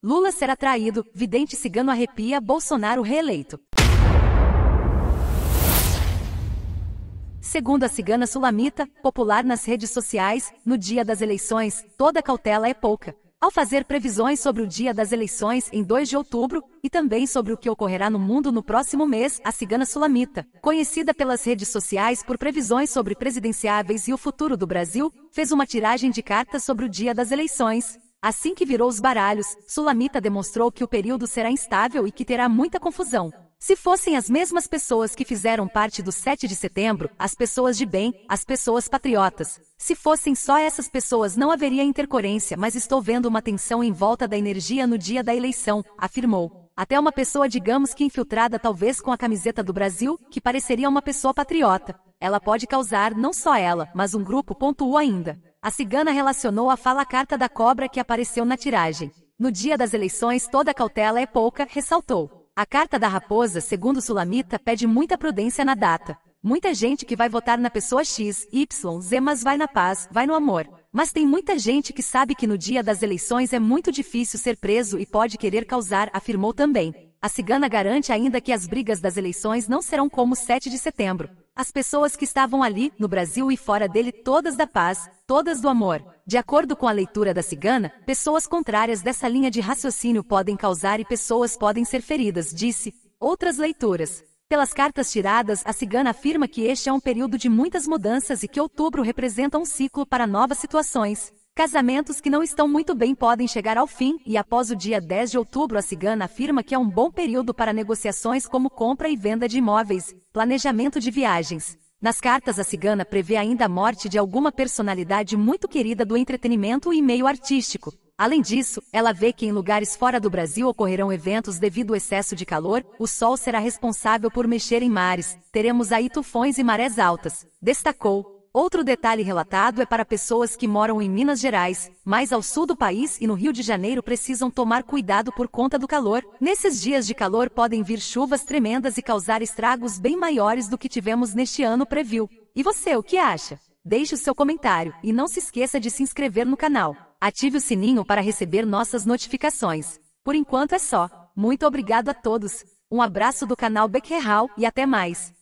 Lula será traído, vidente cigano arrepia Bolsonaro reeleito. Segundo a cigana sulamita, popular nas redes sociais, no dia das eleições, toda cautela é pouca. Ao fazer previsões sobre o dia das eleições em 2 de outubro, e também sobre o que ocorrerá no mundo no próximo mês, a cigana sulamita, conhecida pelas redes sociais por previsões sobre presidenciáveis e o futuro do Brasil, fez uma tiragem de cartas sobre o dia das eleições. Assim que virou os baralhos, Sulamita demonstrou que o período será instável e que terá muita confusão. Se fossem as mesmas pessoas que fizeram parte do 7 de setembro, as pessoas de bem, as pessoas patriotas, se fossem só essas pessoas não haveria intercorrência, mas estou vendo uma tensão em volta da energia no dia da eleição, afirmou. Até uma pessoa, digamos que infiltrada talvez com a camiseta do Brasil, que pareceria uma pessoa patriota. Ela pode causar não só ela, mas um grupo pontuou ainda. A cigana relacionou a fala carta da cobra que apareceu na tiragem. No dia das eleições toda cautela é pouca, ressaltou. A carta da raposa, segundo Sulamita, pede muita prudência na data. Muita gente que vai votar na pessoa X, Y, Z, mas vai na paz, vai no amor. Mas tem muita gente que sabe que no dia das eleições é muito difícil ser preso e pode querer causar, afirmou também. A cigana garante ainda que as brigas das eleições não serão como 7 de setembro. As pessoas que estavam ali, no Brasil e fora dele, todas da paz, todas do amor. De acordo com a leitura da cigana, pessoas contrárias dessa linha de raciocínio podem causar e pessoas podem ser feridas, disse. Outras leituras. Pelas cartas tiradas, a cigana afirma que este é um período de muitas mudanças e que outubro representa um ciclo para novas situações. Casamentos que não estão muito bem podem chegar ao fim, e após o dia 10 de outubro, a Cigana afirma que é um bom período para negociações como compra e venda de imóveis, planejamento de viagens. Nas cartas, a Cigana prevê ainda a morte de alguma personalidade muito querida do entretenimento e meio artístico. Além disso, ela vê que em lugares fora do Brasil ocorrerão eventos devido ao excesso de calor, o sol será responsável por mexer em mares, teremos aí tufões e marés altas, destacou. Outro detalhe relatado é para pessoas que moram em Minas Gerais, mais ao sul do país e no Rio de Janeiro precisam tomar cuidado por conta do calor. Nesses dias de calor podem vir chuvas tremendas e causar estragos bem maiores do que tivemos neste ano, previu. E você, o que acha? Deixe o seu comentário e não se esqueça de se inscrever no canal. Ative o sininho para receber nossas notificações. Por enquanto é só. Muito obrigado a todos. Um abraço do canal Bequerral e até mais.